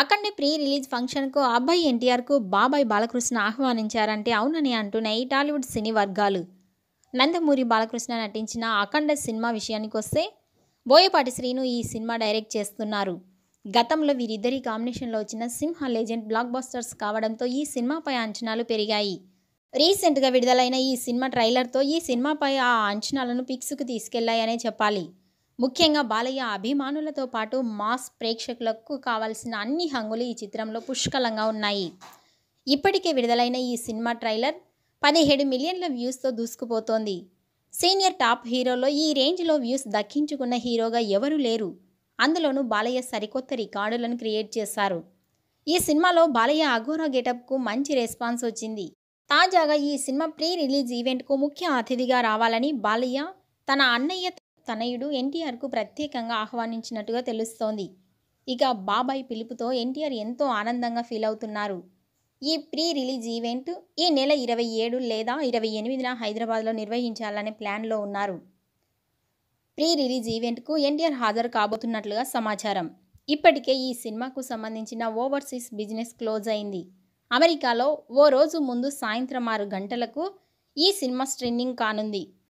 అక్కడనే pre release ఫంక్షన్కు అబ్బాయి ఎన్టీఆర్కు బాబాయ్ బాలకృష్ణ ఆహ్వానించారంటే అవునని అంటున్నాయి టాలీవుడ్ సినీ వర్గాలు నందమూరి బాలకృష్ణ నటించిన అఖండ సినిమా విషయానికి వస్తే బోయపాటి శ్రీను ఈ సినిమా డైరెక్ట్ చేస్తున్నారు గతంలో వీరిద్దరి కాంబినేషన్లో వచ్చిన సింహ లెజెండ్ బ్లాక్ బస్టర్స్ కావడంతో ఈ సినిమాపై అంచనాలు పెరిగాయి రీసెంట్గా విడుదలైన ఈ సినిమా ట్రైలర్తో ఈ సినిమాపై ఆ అంచనాలను పిక్స్కు తీసుకెళ్లాయనే చెప్పాలి ముఖ్యంగా బాలయ్య అభిమానులతో పాటు మాస్ ప్రేక్షకులకు కావాల్సిన అన్ని హంగులు ఈ చిత్రంలో పుష్కలంగా ఉన్నాయి ఇప్పటికే విడుదలైన ఈ సినిమా ట్రైలర్ పదిహేడు మిలియన్ల వ్యూస్తో దూసుకుపోతోంది సీనియర్ టాప్ హీరోలో ఈ రేంజ్లో వ్యూస్ దక్కించుకున్న హీరోగా ఎవరూ లేరు అందులోనూ బాలయ్య సరికొత్త రికార్డులను క్రియేట్ చేశారు ఈ సినిమాలో బాలయ్య అఘోరా గెటప్కు మంచి రెస్పాన్స్ వచ్చింది తాజాగా ఈ సినిమా ప్రీ రిలీజ్ ఈవెంట్కు ముఖ్య అతిథిగా రావాలని బాలయ్య తన అన్నయ్య తనయుడు ఎన్టీఆర్కు ప్రత్యేకంగా ఆహ్వానించినట్టుగా తెలుస్తోంది ఇక బాబాయ్ పిలుపుతో ఎన్టీఆర్ ఎంతో ఆనందంగా ఫీల్ అవుతున్నారు ఈ ప్రీ రిలీజ్ ఈవెంట్ ఈ నెల ఇరవై ఏడు లేదా ఇరవై ఎనిమిదిన హైదరాబాద్లో నిర్వహించాలనే ప్లాన్లో ఉన్నారు ప్రీ రిలీజ్ ఈవెంట్కు ఎన్టీఆర్ హాజరు కాబోతున్నట్లుగా సమాచారం ఇప్పటికే ఈ సినిమాకు సంబంధించిన ఓవర్సీస్ బిజినెస్ క్లోజ్ అయింది అమెరికాలో ఓ రోజు ముందు సాయంత్రం ఆరు గంటలకు ఈ సినిమా స్ట్రీమింగ్ కానుంది